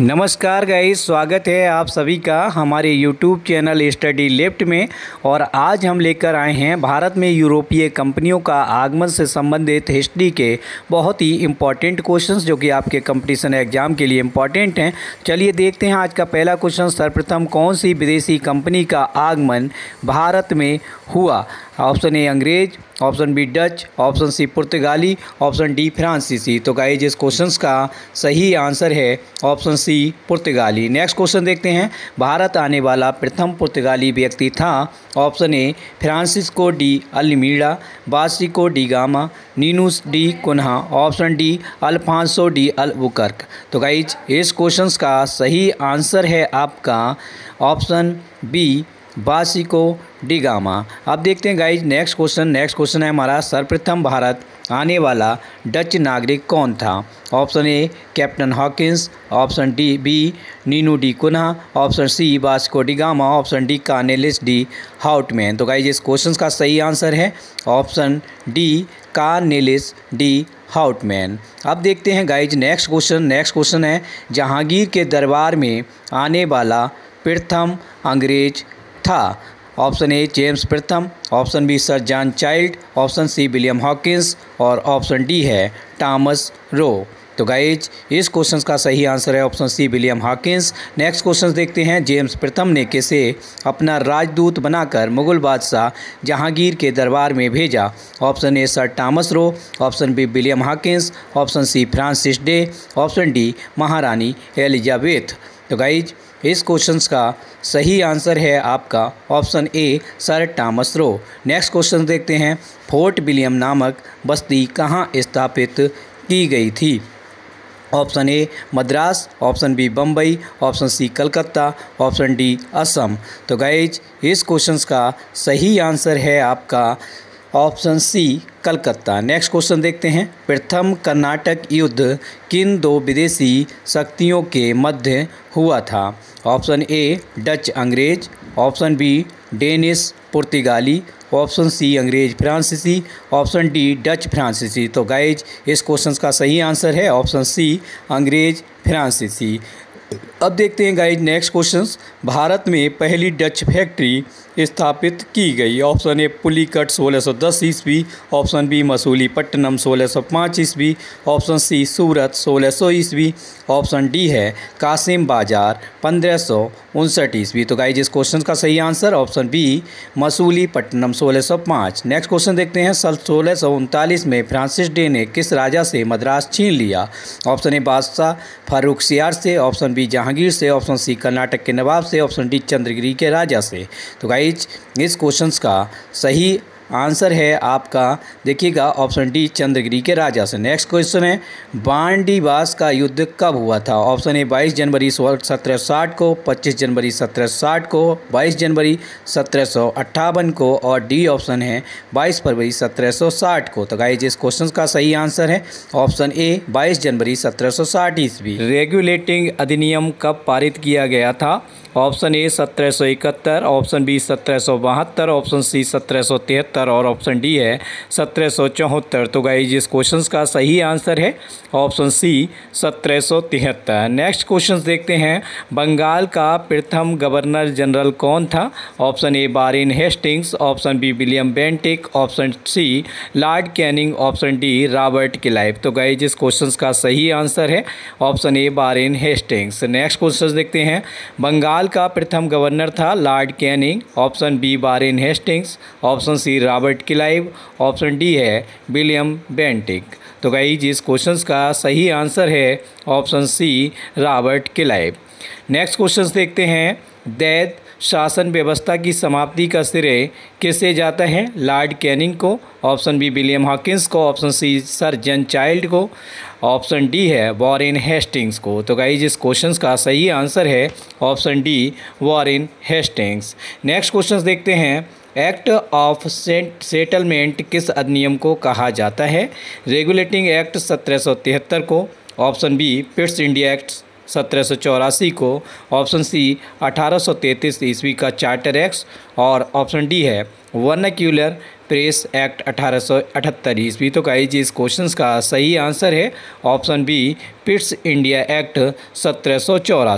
नमस्कार गाइस स्वागत है आप सभी का हमारे यूट्यूब चैनल स्टडी लेफ्ट में और आज हम लेकर आए हैं भारत में यूरोपीय कंपनियों का आगमन से संबंधित हिस्ट्री के बहुत ही इम्पॉर्टेंट क्वेश्चंस जो कि आपके कंपटीशन एग्जाम के लिए इम्पॉर्टेंट हैं चलिए देखते हैं आज का पहला क्वेश्चन सर्वप्रथम कौन सी विदेशी कंपनी का आगमन भारत में हुआ ऑप्शन ए अंग्रेज़ option B Dutch option C पुर्तगाली ऑप्शन डी फ्रांसीसी तो गाइज इस क्वेश्चन का सही आंसर है ऑप्शन सी पुर्तगाली नेक्स्ट क्वेश्चन देखते हैं भारत आने वाला प्रथम पुर्तगाली व्यक्ति था option A Francisco de Almeida Vasco da Gama Nuno da Cunha option D Afonso de Albuquerque तो गाइज इस क्वेश्चन का सही आंसर है आपका ऑप्शन बी बासिको डिगामा अब देखते हैं guys next question next question है हमारा सर्वप्रथम भारत आने वाला डच नागरिक कौन था option A captain Hawkins option D B Nuno da Cunha option C Vasco da Gama option D Cornelis de Houtman तो गाइज इस क्वेश्चन का सही आंसर है option D Cornelis de Houtman अब देखते हैं guys next question next question है जहांगीर के दरबार में आने वाला प्रथम अंग्रेज था ऑप्शन ए जेम्स प्रथम option B sir John Child option C William Hawkins और ऑप्शन डी है टॉमस रो तो गाइज इस क्वेश्चन का सही आंसर है option C William Hawkins next question देखते हैं जेम्स प्रथम ने किसे अपना राजदूत बनाकर मुगल बादशाह जहांगीर के दरबार में भेजा option A sir Thomas Roe option B William Hawkins option C Francis Day option D महारानी एलिजाबेथ तो गाइज इस क्वेश्चन का सही आंसर है आपका option A sir Thomas Roe next question देखते हैं फोर्ट विलियम नामक बस्ती कहाँ स्थापित की गई थी option A Madras option B Bombay option C Calcutta option D Assam तो गाइज इस क्वेश्चन का सही आंसर है आपका option C Calcutta next question देखते हैं प्रथम कर्नाटक युद्ध किन दो विदेशी शक्तियों के मध्य हुआ था ऑप्शन ए डच अंग्रेज ऑप्शन बी डेनिस पुर्तगाली ऑप्शन सी अंग्रेज फ्रांसीसी ऑप्शन डी डच फ्रांसीसी तो गाइज इस क्वेश्चन का सही आंसर है ऑप्शन सी अंग्रेज फ्रांसीसी अब देखते हैं गाइज नेक्स्ट क्वेश्चन भारत में पहली डच फैक्ट्री स्थापित की गई ऑप्शन ए पुलिकट सोलह सौ दस ईस्वी ऑप्शन बी मसूलीपट्टनम सोलह सौ पाँच ईस्वी ऑप्शन सी सूरत सोलह सौ ईस्वी ऑप्शन डी है कासिम बाजार पंद्रह सौ उनसठ ईस्वी तो गाइज इस क्वेश्चन का सही आंसर ऑप्शन बी मसूलीपट्टनम सोलह सौ पाँच नेक्स्ट क्वेश्चन देखते हैं सल सोलह सौ उनतालीस में फ्रांसिस डे ने किस राजा से मद्रास छीन लिया ऑप्शन ए बादशाह फारूक सियार से ऑप्शन बी जहांगीर से ऑप्शन सी कर्नाटक के नवाब से ऑप्शन डी चंद्रगिरी के राजा से तो गाइज गाइज इस क्वेश्चन का सही आंसर है आपका देखिएगा ऑप्शन डी चंद्रगिरी के राजा से नेक्स्ट क्वेश्चन है बांडीवास का युद्ध कब हुआ था ऑप्शन ए 22 जनवरी सत्रह को 25 जनवरी सत्रह को 22 जनवरी सत्रह को और डी ऑप्शन है 22 फरवरी सत्रह को तो गाइज इस क्वेश्चन का सही आंसर है ऑप्शन ए 22 जनवरी सत्रह सौ ईस्वी रेगुलेटिंग अधिनियम कब पारित किया गया था ऑप्शन ए सत्रह सौ इकहत्तर ऑप्शन बी सत्रह सौ बहत्तर ऑप्शन सी सत्रह सौ तिहत्तर और ऑप्शन डी है सत्रह सौ चौहत्तर तो गाइज इस क्वेश्चन का सही आंसर है ऑप्शन सी सत्रह सौ तिहत्तर नेक्स्ट क्वेश्चन देखते हैं बंगाल का प्रथम गवर्नर जनरल कौन था option A Warren Hastings option B William Bentinck option C lord Canning option D Robert Clive तो गाइज इस क्वेश्चन का सही आंसर है option A Warren Hastings next question देखते हैं बंगाल बंगाल का प्रथम गवर्नर था lord Canning option B Warren Hastings option C Robert Clive option D है विलियम बेंटिक तो गई जिस क्वेश्चन का सही आंसर है option C Robert Clive next question देखते हैं दैद शासन व्यवस्था की समाप्ति का श्रेय किसे जाता है लॉर्ड कैनिंग को ऑप्शन बी विलियम हॉकिंस को option C sir John Child को ऑप्शन डी है वॉरेन हेस्टिंग्स को तो गाइज जिस क्वेश्चन का सही आंसर है option D Warren Hastings next question देखते हैं एक्ट ऑफ सेटलमेंट किस अधिनियम को कहा जाता है रेगुलेटिंग एक्ट सत्रह को option B Pitt's India act सत्रह को ऑप्शन सी 1833 ईस्वी का चार्टर एक्ट और ऑप्शन डी है वर्नाक्यूलर प्रेस एक्ट 1878 ईस्वी तो कही जी इस क्वेश्चन का सही आंसर है option B Pitt's India act सत्रह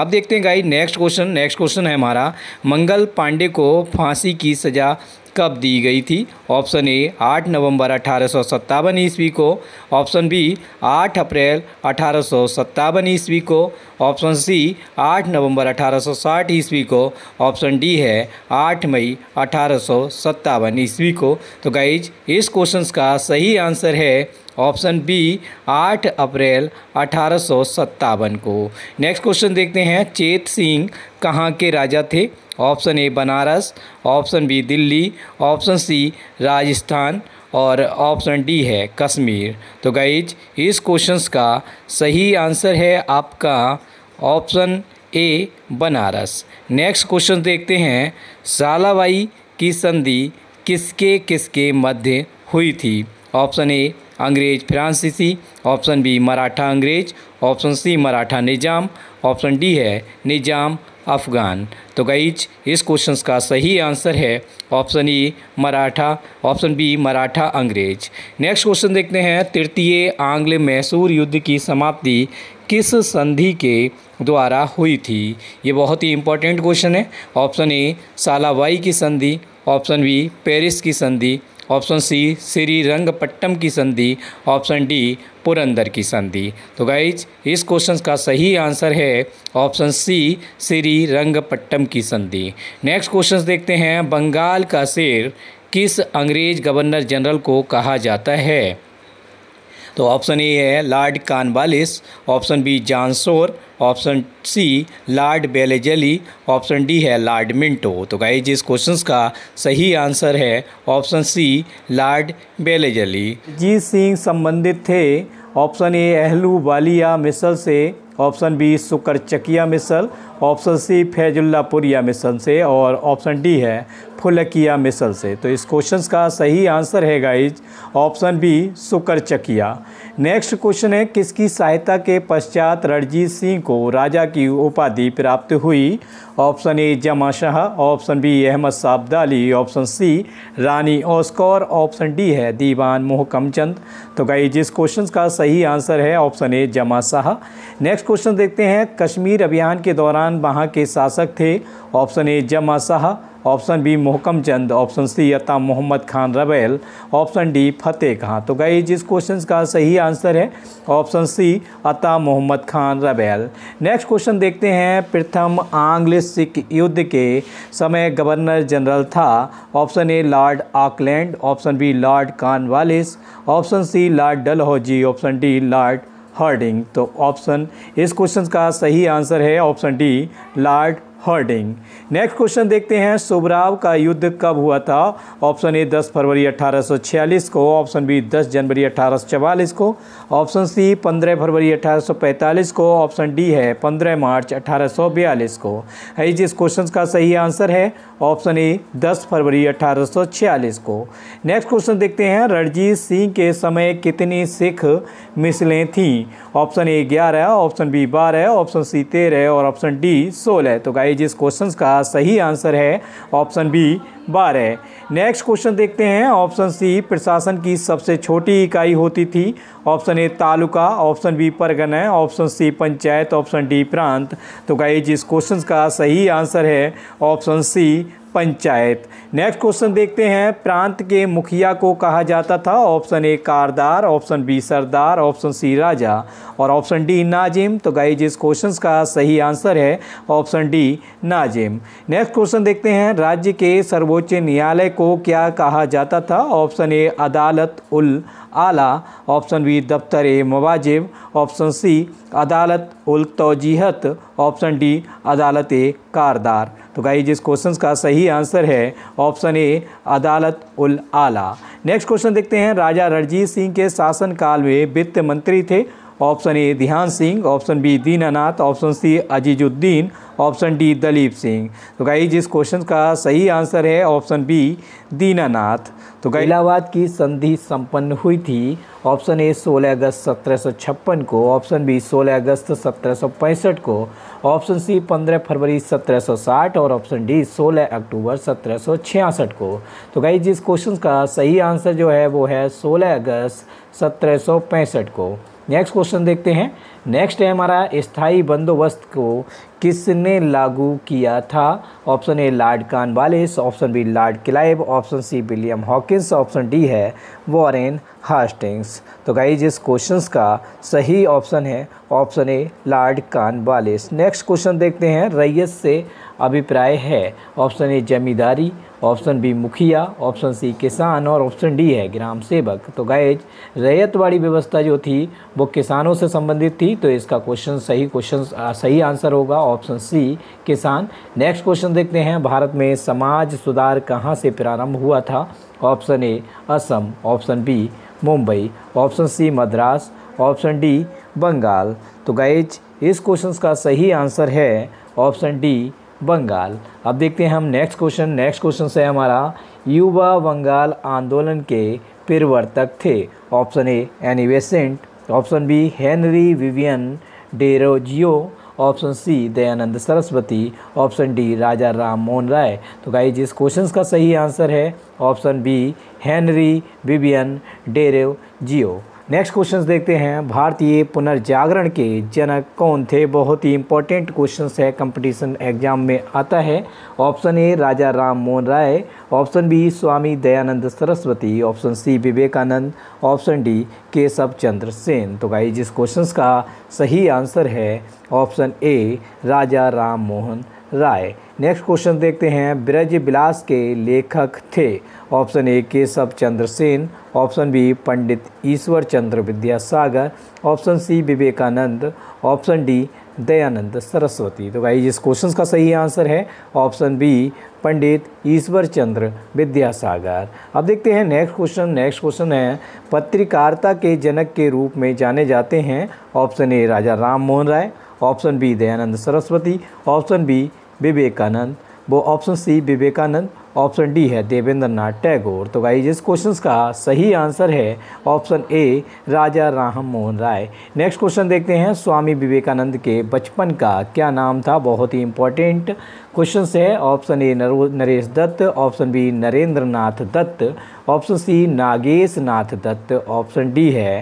अब देखते हैं गाई नेक्स्ट क्वेश्चन नेक्स्ट क्वेश्चन है हमारा मंगल पांडे को फांसी की सज़ा कब दी गई थी ऑप्शन ए 8 नवंबर अठारह ईस्वी को ऑप्शन बी 8 अप्रैल अठारह ईस्वी को ऑप्शन सी 8 नवंबर अठारह ईस्वी को ऑप्शन डी है 8 मई अठारह ईस्वी को तो गाइज इस क्वेश्चन का सही आंसर है ऑप्शन बी 8 अप्रैल अठारह को नेक्स्ट क्वेश्चन देखते हैं चेत सिंह कहाँ के राजा थे option A Banaras option B Delhi option C Rajasthan और ऑप्शन डी है कश्मीर तो गाइज इस क्वेश्चन का सही आंसर है आपका option A Banaras next question देखते हैं सालाबाई की संधि किसके किसके मध्य हुई थी ऑप्शन ए अंग्रेज फ्रांसीसी ऑप्शन बी मराठा अंग्रेज option C Maratha Nizam option D है निज़ाम अफ़गान तो गईज इस क्वेश्चन का सही आंसर है option E e Maratha option B Maratha अंग्रेज नेक्स्ट क्वेश्चन देखते हैं तृतीय आंग्ल मैसूर युद्ध की समाप्ति किस संधि के द्वारा हुई थी ये बहुत ही इंपॉर्टेंट क्वेश्चन है ऑप्शन ए सालाबाई की संधि ऑप्शन बी पेरिस की संधि ऑप्शन सी श्री रंगपट्टम की संधि ऑप्शन डी पुरंदर की संधि तो गाइज इस क्वेश्चन का सही आंसर है ऑप्शन सी श्री रंगपट्टम की संधि नेक्स्ट क्वेश्चन देखते हैं बंगाल का सिर किस अंग्रेज गवर्नर जनरल को कहा जाता है तो ऑप्शन ए है lord Cornwallis option B John Shore option C lord Wellesley option D है लॉर्ड मिंटो तो गाइज जिस क्वेश्चंस का सही आंसर है ऑप्शन सी लॉर्ड बेलेजली जी सिंह संबंधित थे ऑप्शन ए अहलू वालिया मिसल से ऑप्शन बी सुकर चकिया मिसल ऑप्शन सी फैजुल्लापुरिया मिसल से और ऑप्शन डी है फुलकिया मिसल से तो इस क्वेश्चन का सही आंसर है गाइज ऑप्शन बी सुकर चकिया नेक्स्ट क्वेश्चन है किसकी सहायता के पश्चात रणजीत सिंह को राजा की उपाधि प्राप्त हुई option A Zaman Shah option B Ahmad Shah Abdali option C Rani ओस्कोर ऑप्शन डी है दीवान मोहकम चंद तो गई जिस क्वेश्चन का सही आंसर है option A Zaman Shah next question देखते हैं कश्मीर अभियान के दौरान वहाँ के शासक थे option A Zaman Shah option B Mohkam Chand option C Ata Mohammad Khan रबैल ऑप्शन डी फतेह खां तो गई जिस क्वेश्चन का सही आंसर है ऑप्शन सी अता मोहम्मद खान रबैल नेक्स्ट क्वेश्चन देखते हैं प्रथम आंग्ल सिख युद्ध के समय गवर्नर जनरल था option A lord Auckland option B lord Cornwallis option C lord Dalhousie option D lord Hardinge तो ऑप्शन इस क्वेश्चन का सही आंसर है option D lord Hardinge next question देखते हैं सुबराव का युद्ध कब हुआ था ऑप्शन ए 10 फरवरी 1846 को ऑप्शन बी 10 जनवरी 1844 को ऑप्शन सी 15 फरवरी 1845 को ऑप्शन डी है 15 मार्च 1842 को है जिस क्वेश्चन का सही आंसर है ऑप्शन ए 10 फरवरी 1846 को नेक्स्ट क्वेश्चन देखते हैं रणजीत सिंह के समय कितनी सिख मिसलें थीं ऑप्शन ए ग्यारह ऑप्शन बी बारह ऑप्शन सी तेरह और ऑप्शन डी सोलह तो गाइज जिस क्वेश्चन का सही आंसर है ऑप्शन बी बार है नेक्स्ट क्वेश्चन देखते हैं ऑप्शन सी प्रशासन की सबसे छोटी इकाई होती थी option A taluka option B pargana option C panchayat option D प्रांत तो गाइज इस क्वेश्चन का सही आंसर है option C panchayat next question देखते हैं प्रांत के मुखिया को कहा जाता था ऑप्शन ए कारदार ऑप्शन बी सरदार ऑप्शन सी राजा और ऑप्शन डी नाजिम तो गाइज इस क्वेश्चन का सही आंसर है ऑप्शन डी नाजिम नेक्स्ट क्वेश्चन देखते हैं राज्य के सर्वोच्च न्यायालय को क्या कहा जाता था ऑप्शन ए अदालत उल आला ऑप्शन बी दफ्तर ए मवाजिब ऑप्शन सी अदालत उल तोजीहत ऑप्शन डी अदालत ए कारदार तो गाइज जिस क्वेश्चन का सही आंसर है ऑप्शन ए अदालत उल आला नेक्स्ट क्वेश्चन देखते हैं राजा रणजीत सिंह के शासनकाल में वित्त मंत्री थे option A Dhyan Singh option B Dinanath option C Azizuddin option D Dalip Singh तो गाइज इस क्वेश्चन का सही आंसर है ऑप्शन बी दीनानाथ तो गाइज इलाहाबाद की संधि संपन्न हुई थी ऑप्शन ए 16 अगस्त सत्रह को ऑप्शन बी 16 अगस्त सत्रह को ऑप्शन सी 15 फरवरी 1760 और ऑप्शन डी 16 अक्टूबर सत्रह को तो गाइज जिस क्वेश्चन का सही आंसर जो है वो है 16 अगस्त सत्रह को नेक्स्ट क्वेश्चन देखते हैं नेक्स्ट है हमारा स्थाई बंदोबस्त को किसने लागू किया था ऑप्शन ए कान Cornwallis option B lord Clive option C William Hawkins option D है वॉरेन हास्टिंग्स तो गाइज इस क्वेश्चन का सही ऑप्शन है option A Lord Cornwallis next question देखते हैं रैयत से अभिप्राय है ऑप्शन ए जमींदारी ऑप्शन बी मुखिया ऑप्शन सी किसान और ऑप्शन डी है ग्राम सेवक तो रैयत रैयतवाड़ी व्यवस्था जो थी वो किसानों से संबंधित थी तो इसका क्वेश्चन सही क्वेश्चन सही आंसर होगा ऑप्शन सी किसान नेक्स्ट क्वेश्चन देखते हैं भारत में समाज सुधार कहाँ से प्रारंभ हुआ था option A Assam option B Mumbai option C Madras option D Bengal तो गायज इस क्वेश्चन का सही आंसर है ऑप्शन डी बंगाल अब देखते हैं हम नेक्स्ट क्वेश्चन नेक्स्ट क्वेश्चन से हमारा युवा बंगाल आंदोलन के प्रवर्तक थे option A Annie Besant option B Henry Vivian Derozio option C Dayanand Saraswati option D Raja Ram Mohan Roy तो गाई जिस क्वेश्चन का सही आंसर है option B Henry Vivian Derozio next question देखते हैं भारतीय पुनर्जागरण के जनक कौन थे बहुत ही इंपॉर्टेंट क्वेश्चन है कंपटीशन एग्जाम में आता है option A Raja Ram Mohan Roy option B Swami Dayanand Saraswati option C Vivekananda option D Keshab Chandra Sen तो भाई जिस क्वेश्चन का सही आंसर है option A Raja Ram Mohan Roy next question देखते हैं ब्रज बिलास के लेखक थे option A Keshab Chandra Sen option B Pandit Ishwar Chandra Vidyasagar option C Vivekananda option D Dayanand Saraswati तो भाई इस क्वेश्चन का सही आंसर है ऑप्शन बी पंडित ईश्वर चंद्र विद्यासागर अब देखते हैं नेक्स्ट क्वेश्चन नेक्स्ट क्वेश्चन है पत्रकारिता के जनक के रूप में जाने जाते हैं option A Raja Ram Mohan Roy option B Dayanand Saraswati option B Vivekananda वो option C Vivekananda option D है देवेंद्र नाथ टैगोर तो गाइज इस क्वेश्चन का सही आंसर है option A Raja Ram Mohan Roy next question देखते हैं स्वामी विवेकानंद के बचपन का क्या नाम था बहुत ही इंपॉर्टेंट क्वेश्चन है option A Naresh Dutt option B Narendra Nath Dutt option C Nagesh Nath Dutt option D है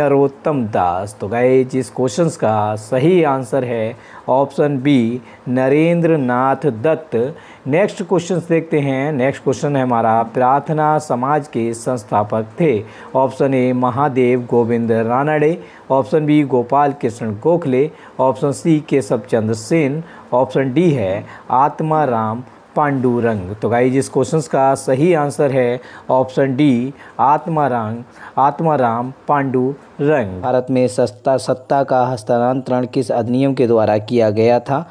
नरोत्तम दास तो गए जिस क्वेश्चन का सही आंसर है option B Narendra Nath Dutt next question देखते हैं नेक्स्ट क्वेश्चन है हमारा प्रार्थना समाज के संस्थापक थे option A Mahadev Govind Ranade option B Gopal Krishna Gokhale option C Keshav Chandra Sen option D है आत्मा राम पांडुरंग तो गाइज इस क्वेश्चन का सही आंसर है option D Atmaram Atmaram Pandurang Bharat में सत्ता सत्ता का हस्तांतरण किस अधिनियम के द्वारा किया गया था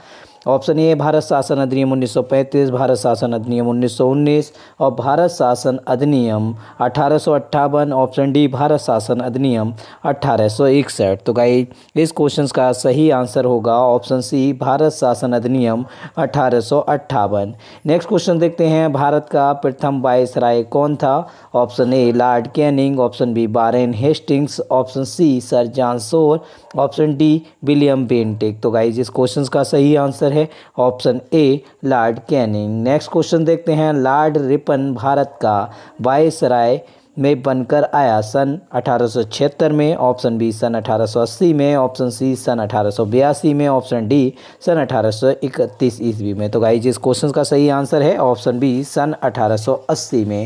ऑप्शन ए भारत शासन अधिनियम 1935 भारत शासन अधिनियम 1919 और भारत शासन अधिनियम अठारह ऑप्शन डी भारत शासन अधिनियम अठारह तो गाई इस क्वेश्चन का सही आंसर होगा ऑप्शन सी भारत शासन अधिनियम अठारह नेक्स्ट क्वेश्चन देखते हैं भारत का प्रथम राय कौन था option A Lord Canning option B Warren Hastings option C sir John Shore Shore option D William Bentinck तो गाई इस क्वेश्चन का सही आंसर आंसर है option A Lord Canning next question देखते हैं लॉर्ड रिपन भारत का वाइस राय में बनकर आया सन अठारह में ऑप्शन बी सन 1880 में ऑप्शन सी सन अठारह में ऑप्शन डी सन 1831 ईस्वी में तो गाई जिस क्वेश्चन का सही आंसर है ऑप्शन बी सन 1880 में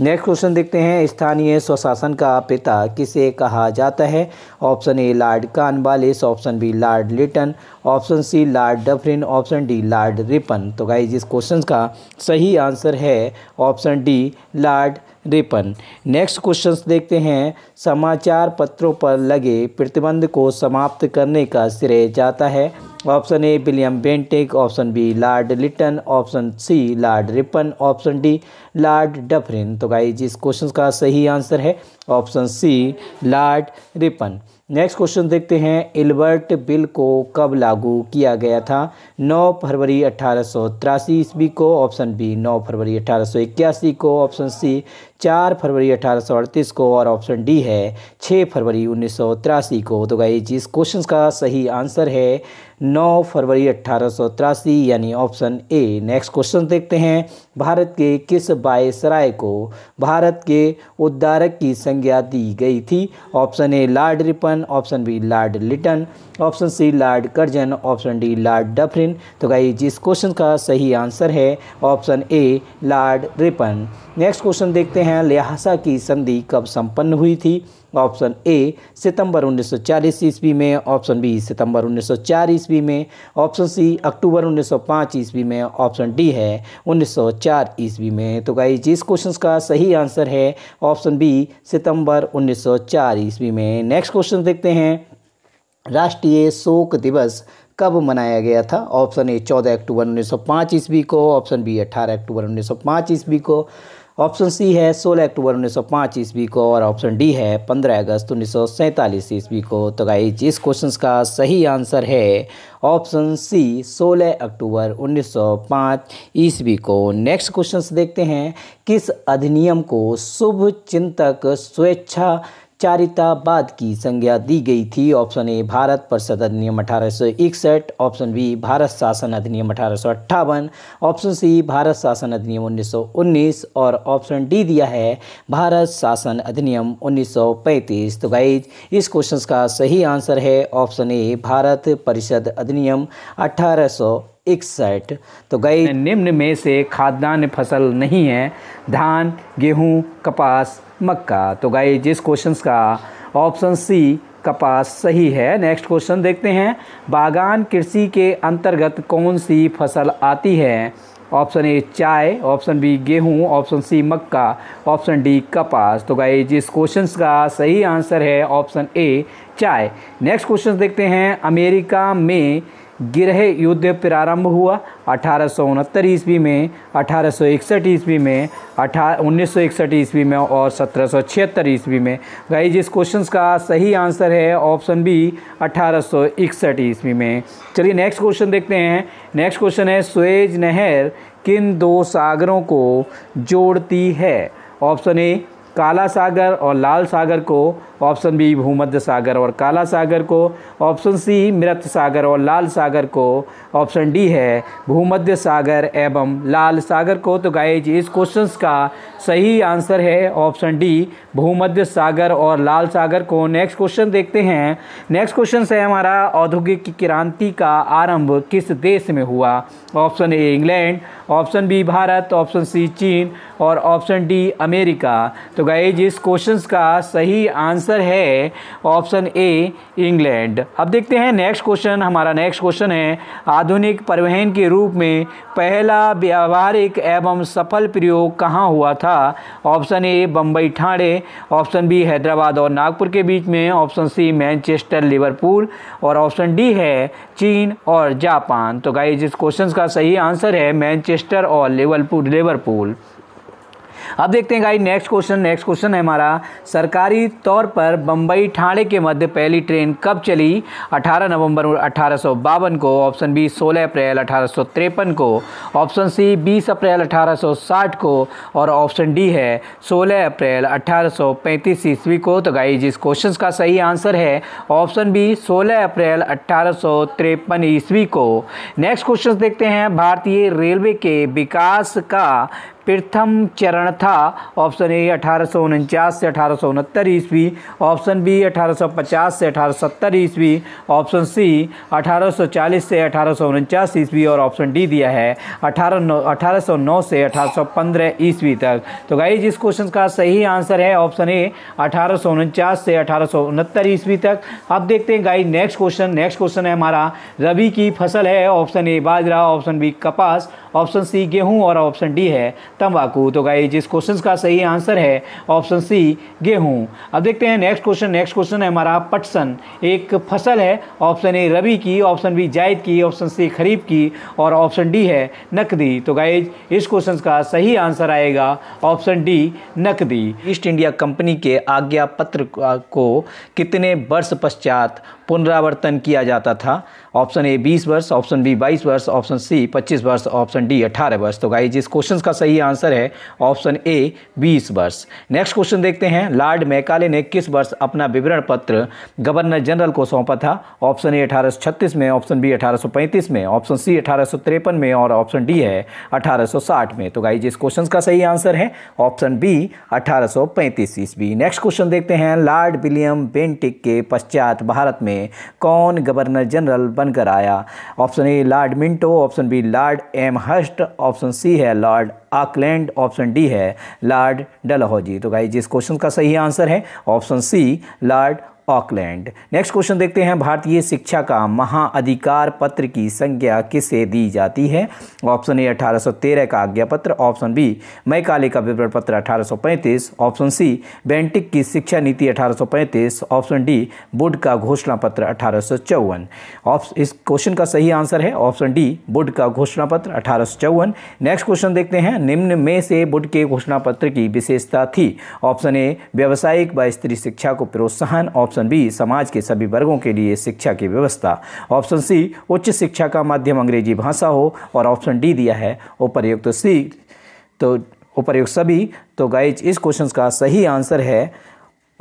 नेक्स्ट क्वेश्चन देखते हैं स्थानीय स्वशासन का पिता किसे कहा जाता है option A Lord Cornwallis option B Lord Lytton option C Lord Dufferin option D Lord Ripon तो गाइज इस क्वेश्चन का सही आंसर है option D Lord Ripon next question देखते हैं समाचार पत्रों पर लगे प्रतिबंध को समाप्त करने का श्रेय जाता है option A William Bentinck option B Lord Lytton option C Lord Ripon option D Lord Dufferin तो गाई जिस क्वेश्चन का सही आंसर है option C Lord Ripon next question देखते हैं इल्बर्ट बिल को कब लागू किया गया था 9 फरवरी अठारह ईस्वी को ऑप्शन बी 9 फरवरी अठारह को ऑप्शन सी चार फरवरी अठारह को और ऑप्शन डी है छः फरवरी उन्नीस को तो गाइज जिस क्वेश्चन का सही आंसर है नौ फरवरी अट्ठारह यानी ऑप्शन ए नेक्स्ट क्वेश्चन देखते हैं भारत के किस बायसराय को भारत के उद्धारक की संज्ञा दी गई थी option A Lord Ripon option B Lord Lytton option C Lord Curzon option D Lord Dufferin तो गाई जिस क्वेश्चन का सही आंसर है option A Lord Ripon next question देखते हैं हैं लिहासा की संधि कब संपन्न हुई थी ऑप्शन ए सितंबर 1940 ईस्वी में ऑप्शन बी सितंबर 1904 ईस्वी में ऑप्शन सी अक्टूबर 1905 ईस्वी में ऑप्शन डी है 1904 ईस्वी में तो गाई जिस क्वेश्चन का सही आंसर है ऑप्शन बी सितंबर 1904 ईस्वी में नेक्स्ट क्वेश्चन देखते हैं राष्ट्रीय शोक दिवस कब मनाया गया था ऑप्शन ए 14 अक्टूबर 1905 ईस्वी को ऑप्शन बी 18 अक्टूबर 1905 ईस्वी को ऑप्शन सी है 16 अक्टूबर 1905 ईस्वी को और ऑप्शन डी है 15 अगस्त उन्नीस सौ ईस्वी को तो गाई इस क्वेश्चन का सही आंसर है ऑप्शन सी 16 अक्टूबर 1905 ईस्वी को नेक्स्ट क्वेश्चन देखते हैं किस अधिनियम को शुभ चिंतक स्वेच्छा चारिताबाद की संज्ञा दी गई थी ऑप्शन ए भारत परिषद अधिनियम अठारह सौ इकसठ ऑप्शन बी भारत शासन अधिनियम अठारह सौ अट्ठावन ऑप्शन सी भारत शासन अधिनियम उन्नीस सौ उन्नीस और ऑप्शन डी दिया है भारत शासन अधिनियम उन्नीस सौ पैंतीस तो गाइज इस क्वेश्चन का सही आंसर है ऑप्शन ए भारत परिषद अधिनियम अठारह सौ इकसठ तो गई निम्न में से खाद्यान्न फसल नहीं है धान गेहूं कपास मक्का तो गाइज जिस क्वेश्चन का ऑप्शन सी कपास सही है नेक्स्ट क्वेश्चन देखते हैं बागान कृषि के अंतर्गत कौन सी फसल आती है ऑप्शन ए चाय ऑप्शन बी गेहूं ऑप्शन सी मक्का ऑप्शन डी कपास तो गाइज जिस क्वेश्चन का सही आंसर है ऑप्शन ए चाय नेक्स्ट क्वेश्चन देखते हैं अमेरिका में गिरह युद्ध प्रारंभ हुआ अठारह ईस्वी में अठारह ईस्वी में अठारह उन्नीस ईस्वी में और सत्रह ईस्वी में गाइज इस क्वेश्चन का सही आंसर है ऑप्शन बी अठारह ईस्वी में चलिए नेक्स्ट क्वेश्चन देखते हैं नेक्स्ट क्वेश्चन है स्वेज नहर किन दो सागरों को जोड़ती है ऑप्शन ए काला सागर और लाल सागर को ऑप्शन बी भूमध्य सागर और काला सागर को ऑप्शन सी मृत सागर और लाल सागर को ऑप्शन डी है भूमध्य सागर एवं लाल सागर को तो गाइज इस क्वेश्चन का सही आंसर है ऑप्शन डी भूमध्य सागर और लाल सागर को नेक्स्ट क्वेश्चन देखते हैं नेक्स्ट क्वेश्चन है हमारा औद्योगिक क्रांति का आरंभ किस देश में हुआ option A England option B Bharat option C चीन और ऑप्शन डी अमेरिका तो गाइज इस क्वेश्चन का सही आंसर आंसर है ऑप्शन ए इंग्लैंड अब देखते हैं नेक्स्ट क्वेश्चन हमारा नेक्स्ट क्वेश्चन है आधुनिक परिवहन के रूप में पहला व्यावहारिक एवं सफल प्रयोग कहाँ हुआ था option A Bombay Thane option B Hyderabad और नागपुर के बीच में ऑप्शन सी मैनचेस्टर लिवरपूल और ऑप्शन डी है चीन और जापान तो गाइज इस क्वेश्चन का सही आंसर है मैनचेस्टर और लिवरपूल लिवरपूल अब देखते हैं गाई नेक्स्ट क्वेश्चन नेक्स्ट क्वेश्चन है हमारा सरकारी तौर पर बम्बई ठाणे के मध्य पहली ट्रेन कब चली 18 नवंबर अठारह को ऑप्शन बी 16 अप्रैल अठारह को ऑप्शन सी 20 अप्रैल अठारह को और ऑप्शन डी है 16 अप्रैल अठारह ईस्वी को तो गाई जिस क्वेश्चन का सही आंसर है ऑप्शन बी 16 अप्रैल अठारह ईस्वी को नेक्स्ट क्वेश्चन देखते हैं भारतीय रेलवे के विकास का प्रथम चरण था ऑप्शन ए अठारह से अठारह ईस्वी ऑप्शन बी 1850 से अठारह ईस्वी ऑप्शन सी 1840 से अठारह ईस्वी और ऑप्शन डी दिया है अठारह 1809 से 1815 ईस्वी तक तो गाइज इस क्वेश्चन का सही आंसर है ऑप्शन ए अठारह से अठारह ईस्वी तक अब देखते हैं guys next question next question है हमारा रबी की फसल है ऑप्शन ए बाजरा ऑप्शन बी कपास ऑप्शन सी गेहूं और ऑप्शन डी है तंबाकू तो गाइज इस क्वेश्चन का सही आंसर है ऑप्शन सी गेहूं अब देखते हैं नेक्स्ट क्वेश्चन नेक्स्ट क्वेश्चन है हमारा पटसन एक फसल है ऑप्शन ए रबी की ऑप्शन बी जायद की ऑप्शन सी खरीफ की और ऑप्शन डी है नकदी तो गाइज इस क्वेश्चन का सही आंसर आएगा ऑप्शन डी नकदी ईस्ट इंडिया कंपनी के आज्ञा पत्र को कितने वर्ष पश्चात पुनरावर्तन किया जाता था ऑप्शन ए 20 वर्ष ऑप्शन बी 22 वर्ष ऑप्शन सी 25 वर्ष ऑप्शन डी अठारह वर्ष तो गाइज इस क्वेश्चन का सही आंसर है ऑप्शन ए बीस वर्ष नेक्स्ट क्वेश्चन देखते हैं लॉर्ड मैकाले ने किस वर्ष अपना विवरण पत्र गवर्नर जनरल को सौंपा था ऑप्शन ए अठारह में ऑप्शन बी अठारह में ऑप्शन सी अठारह में और ऑप्शन डी है 1860 में तो गाइज इस क्वेश्चन का सही आंसर है ऑप्शन बी 1835 ईस्वी नेक्स्ट क्वेश्चन देखते हैं लॉर्ड विलियम बेंटिक के पश्चात भारत में कौन गवर्नर जनरल बनकर आया option A Lord Minto option B Lord Amherst option C है लॉर्ड आकलैंड ऑप्शन डी है लॉर्ड डलहौजी तो भाई इस क्वेश्चन का सही आंसर है option C Lord Auckland next question देखते हैं भारतीय शिक्षा का महाअधिकार पत्र की संज्ञा किसे दी जाती है ऑप्शन ए 1813 का आज्ञा पत्र ऑप्शन बी मैकाले का विवरण पत्र 1835 ऑप्शन सी बेंटिक की शिक्षा नीति 1835 ऑप्शन डी बुड का घोषणा पत्र अठारह ऑप्शन इस क्वेश्चन का सही आंसर है ऑप्शन डी बुड का घोषणा पत्र अठारह नेक्स्ट क्वेश्चन देखते हैं निम्न में से बुड के घोषणा पत्र की विशेषता थी ऑप्शन ए व्यावसायिक व स्त्री शिक्षा को प्रोत्साहन ऑप्शन ऑप्शन बी समाज के सभी वर्गों के लिए शिक्षा की व्यवस्था ऑप्शन सी उच्च शिक्षा का माध्यम अंग्रेजी भाषा हो और ऑप्शन डी दिया है उपरयुक्त तो सी तो उपरयुक्त सभी तो गाइज इस क्वेश्चन का सही आंसर है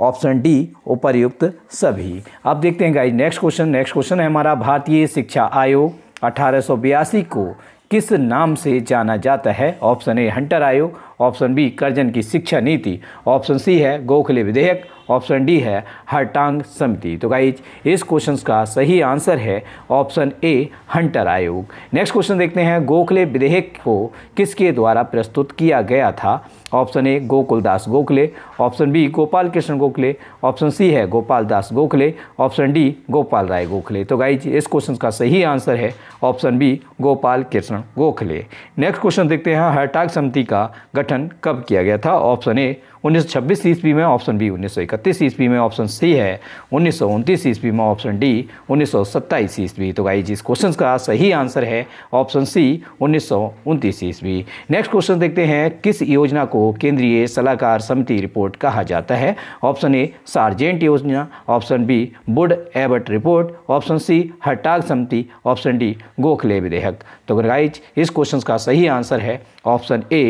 ऑप्शन डी उपरयुक्त सभी अब देखते हैं guys next question next question है हमारा भारतीय शिक्षा आयोग अठारह को किस नाम से जाना जाता है ऑप्शन ए हंटर आयोग ऑप्शन बी करजन की शिक्षा नीति ऑप्शन सी है गोखले विधेयक ऑप्शन डी है हटांग समिति तो गाइज इस क्वेश्चन का सही आंसर है ऑप्शन ए हंटर आयोग नेक्स्ट क्वेश्चन देखते हैं गोखले विधेयक को किसके द्वारा प्रस्तुत किया गया था option A Gokuldas Gokhale option B Gopal Krishna Gokhale option C है गोपाल दास गोखले ऑप्शन डी गोपाल राय गोखले तो गाइज इस क्वेश्चन का सही आंसर है option B Gopal Krishna Gokhale next question देखते हैं हटाग समिति का गठन कब किया गया था ऑप्शन ए उन्नीस सौ ईस्वी में ऑप्शन बी उन्नीस सौ इकतीस ईस्वी में ऑप्शन सी है उन्नीस सौ उनतीस ईस्वी में ऑप्शन डी उन्नीस सौ सत्ताईस ईस्वी तो गाई इस क्वेश्चन का सही आंसर है ऑप्शन सी उन्नीस सौ उनतीस ईस्वी नेक्स्ट क्वेश्चन देखते हैं किस योजना को केंद्रीय सलाहकार समिति रिपोर्ट कहा जाता है ऑप्शन ए सार्जेंट योजना option B Wood Abbott report option C हड़ताल समिति ऑप्शन डी गोखले विधेयक तो गाइज इस क्वेश्चन का सही आंसर है ऑप्शन ए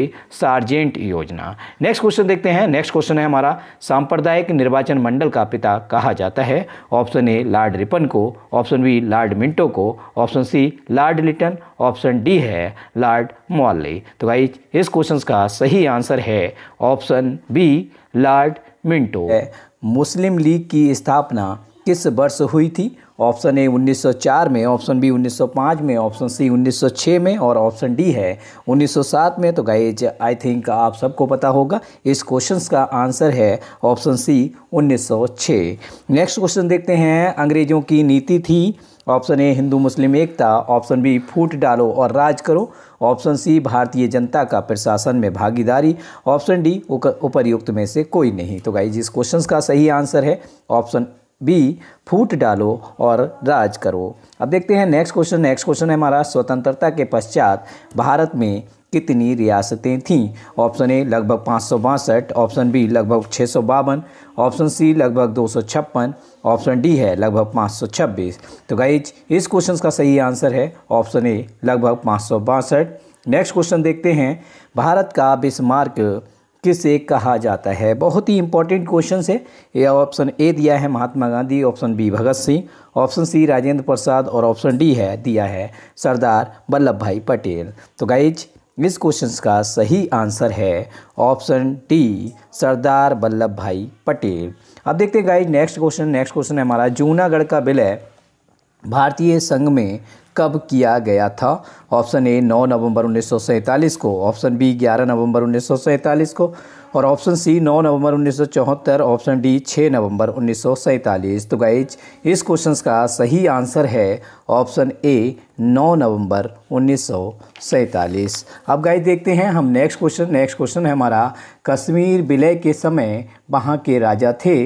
सार्जेंट योजना नेक्स्ट क्वेश्चन देखते हैं नेक्स्ट क्वेश्चन है हमारा सांप्रदायिक निर्वाचन मंडल का पिता कहा जाता है ऑप्शन ए लॉर्ड रिपन को ऑप्शन बी लॉर्ड मिंटो को option C Lord Lytton option D है लॉर्ड मॉले तो भाई इस क्वेश्चन का सही आंसर है option B Lord Minto Muslim League की स्थापना किस वर्ष हुई थी ऑप्शन ए 1904 में ऑप्शन बी 1905 में ऑप्शन सी 1906 में और ऑप्शन डी है 1907 में तो गाइज आई थिंक आप सबको पता होगा इस क्वेश्चन का आंसर है ऑप्शन सी 1906 नेक्स्ट क्वेश्चन देखते हैं अंग्रेज़ों की नीति थी ऑप्शन ए हिंदू मुस्लिम एकता ऑप्शन बी फूट डालो और राज करो ऑप्शन सी भारतीय जनता का प्रशासन में भागीदारी ऑप्शन डी उपरयुक्त में से कोई नहीं तो गाइज इस क्वेश्चन का सही आंसर है ऑप्शन बी फूट डालो और राज करो अब देखते हैं नेक्स्ट क्वेश्चन नेक्स्ट क्वेश्चन है हमारा स्वतंत्रता के पश्चात भारत में कितनी रियासतें थीं ऑप्शन ए लगभग पाँच ऑप्शन बी लगभग छः ऑप्शन सी लगभग दो ऑप्शन डी है लगभग 526 तो गाइज इस क्वेश्चन का सही आंसर है ऑप्शन ए लगभग पाँच नेक्स्ट क्वेश्चन देखते हैं भारत का बिस्मार्क किसे कहा जाता है बहुत ही इंपॉर्टेंट क्वेश्चन है ये ऑप्शन ए दिया है Mahatma Gandhi option B Bhagat Singh option C Rajendra Prasad और ऑप्शन डी है दिया है सरदार वल्लभ भाई पटेल तो गाइज इस क्वेश्चन का सही आंसर है ऑप्शन डी सरदार वल्लभ भाई पटेल अब देखते हैं guys next question next question है हमारा जूनागढ़ का विलय भारतीय संघ में कब किया गया था ऑप्शन ए 9 नवंबर उन्नीस को ऑप्शन बी 11 नवंबर उन्नीस को और ऑप्शन सी 9 नवंबर उन्नीस ऑप्शन डी 6 नवंबर उन्नीस तो गाइज इस क्वेश्चन का सही आंसर है ऑप्शन ए 9 नवंबर उन्नीस अब गाइज देखते हैं हम नेक्स्ट क्वेश्चन नेक्स्ट क्वेश्चन है हमारा कश्मीर विलय के समय वहाँ के राजा थे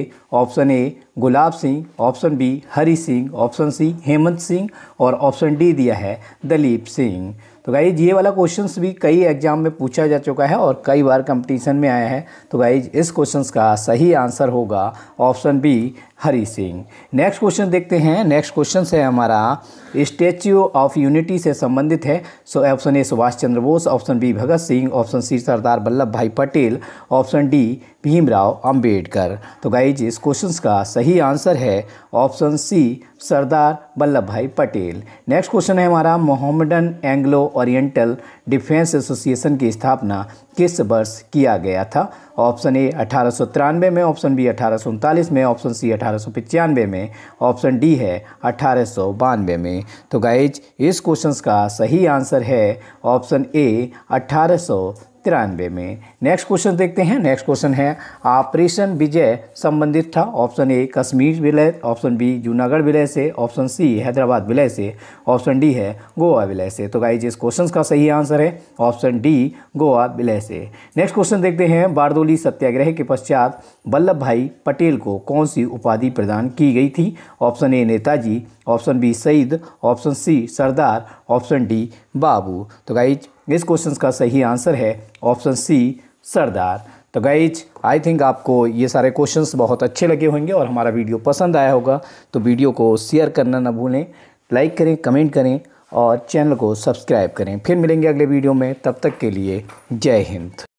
option A Gulab Singh option B Hari Singh option C Hemant Singh और ऑप्शन डी दिया है दलीप सिंह तो गाइज ये वाला क्वेश्चन भी कई एग्जाम में पूछा जा चुका है और कई बार कंपटीशन में आया है तो गाइज इस क्वेश्चन का सही आंसर होगा option B Hari Singh next question देखते हैं नेक्स्ट क्वेश्चन है हमारा स्टेच्यू ऑफ यूनिटी से संबंधित है so option A Subhash Chandra Bose option B Bhagat Singh option C Sardar Vallabh Bhai Patel option D Bhimrao Ambedkar तो गाइज इस क्वेश्चन का सही आंसर है option C Sardar Vallabh Bhai Patel next question है हमारा Mohammedan Anglo Oriental Defence Association की स्थापना किस वर्ष किया गया था ऑप्शन ए अठारह में ऑप्शन बी अठारह में ऑप्शन सी अठारह में ऑप्शन डी है अठारह में तो गाइज इस क्वेश्चन का सही आंसर है ऑप्शन ए अठारह तिरानवे में नेक्स्ट क्वेश्चन देखते हैं नेक्स्ट क्वेश्चन है ऑपरेशन विजय संबंधित था ऑप्शन ए कश्मीर विलय ऑप्शन बी जूनागढ़ विलय से ऑप्शन सी हैदराबाद विलय से ऑप्शन डी है गोवा विलय से तो गाइज इस क्वेश्चन का सही आंसर है ऑप्शन डी गोवा विलय से नेक्स्ट क्वेश्चन देखते हैं बारदोली सत्याग्रह के पश्चात वल्लभ भाई पटेल को कौन सी उपाधि प्रदान की गई थी option A Netaji option B शहीद option C Sardar option D Babu तो गाइज इस क्वेश्चन का सही आंसर है ऑप्शन सी सरदार तो गाइज आई थिंक आपको ये सारे क्वेश्चंस बहुत अच्छे लगे होंगे और हमारा वीडियो पसंद आया होगा तो वीडियो को शेयर करना ना भूलें लाइक करें कमेंट करें और चैनल को सब्सक्राइब करें फिर मिलेंगे अगले वीडियो में तब तक के लिए जय हिंद